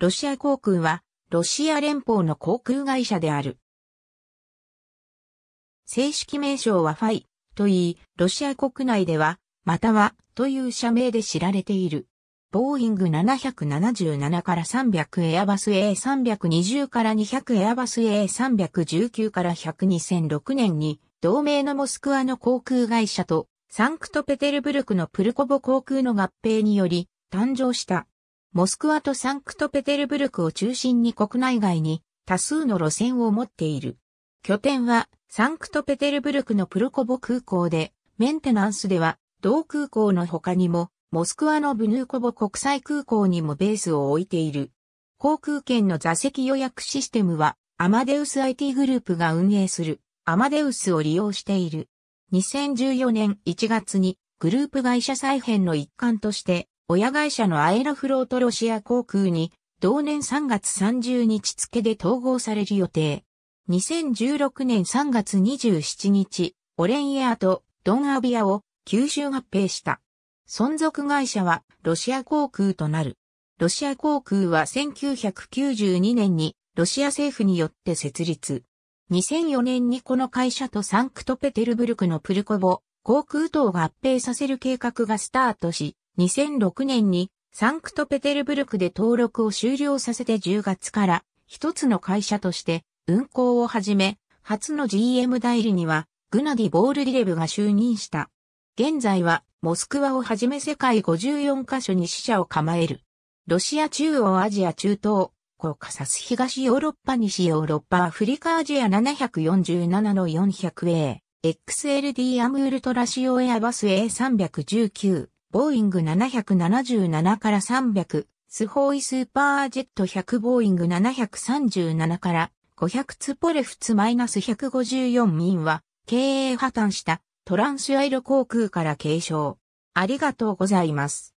ロシア航空は、ロシア連邦の航空会社である。正式名称はファイと言い、ロシア国内では、またはという社名で知られている。ボーイング777から300エアバス A320 から200エアバス A319 から1002006年に同盟のモスクワの航空会社とサンクトペテルブルクのプルコボ航空の合併により誕生した。モスクワとサンクトペテルブルクを中心に国内外に多数の路線を持っている。拠点はサンクトペテルブルクのプロコボ空港で、メンテナンスでは同空港の他にも、モスクワのブヌーコボ国際空港にもベースを置いている。航空券の座席予約システムは、アマデウス IT グループが運営する、アマデウスを利用している。2014年1月に、グループ会社再編の一環として、親会社のアエロフロートロシア航空に、同年3月30日付で統合される予定。2016年3月27日、オレンエアとドンアビアを吸収合併した。存続会社はロシア航空となる。ロシア航空は1992年にロシア政府によって設立。2004年にこの会社とサンクトペテルブルクのプルコボ航空等が合併させる計画がスタートし、2006年にサンクトペテルブルクで登録を終了させて10月から一つの会社として運行を始め、初の GM 代理にはグナディ・ボールディレブが就任した。現在はモスクワをはじめ世界54カ所に支社を構える。ロシア中央アジア中東、コーカサス東ヨーロッパ西ヨーロッパアフリカアジア747の 400A、XLD アムウルトラシオエアバス A319。ボーイング777から300、スホーイスーパージェット100ボーイング737から500ツポレフツ -154 民は経営破綻したトランスアイル航空から継承。ありがとうございます。